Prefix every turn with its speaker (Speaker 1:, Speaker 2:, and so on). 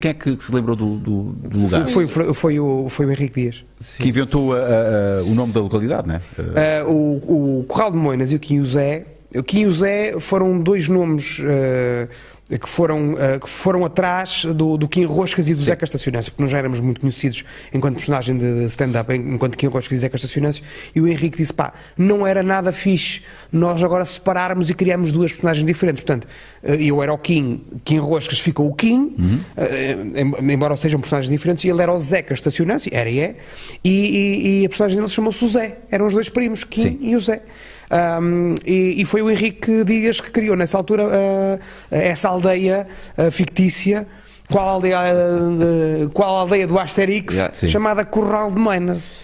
Speaker 1: Quem é que se lembrou do, do, do lugar? Foi,
Speaker 2: foi, foi, o, foi o Henrique Dias. Sim.
Speaker 1: Que inventou a, uh, a, uh, uh, o nome da localidade, não
Speaker 2: é? o, o Corral de Moinas e o Quinhosé Kim e o Zé foram dois nomes uh, que, foram, uh, que foram atrás do, do Kim Roscas e do Sim. Zeca porque nós já éramos muito conhecidos enquanto personagem de stand-up, enquanto Kim Roscas e Zeca Estacionância, e o Henrique disse, pá, não era nada fixe nós agora separarmos e criarmos duas personagens diferentes, portanto, uh, eu era o Kim, Kim Roscas ficou o Kim, uhum. embora sejam personagens diferentes, e ele era o Zeca Estacionância, era e é, e, e, e a personagem dele chamou-se o Zé, eram os dois primos, Kim Sim. e o Zé. Um, e, e, foi o Henrique Dias que criou nessa altura uh, essa aldeia uh, fictícia qual aldeia, ah, qual aldeia do Asterix, yeah, chamada Corral de Minas.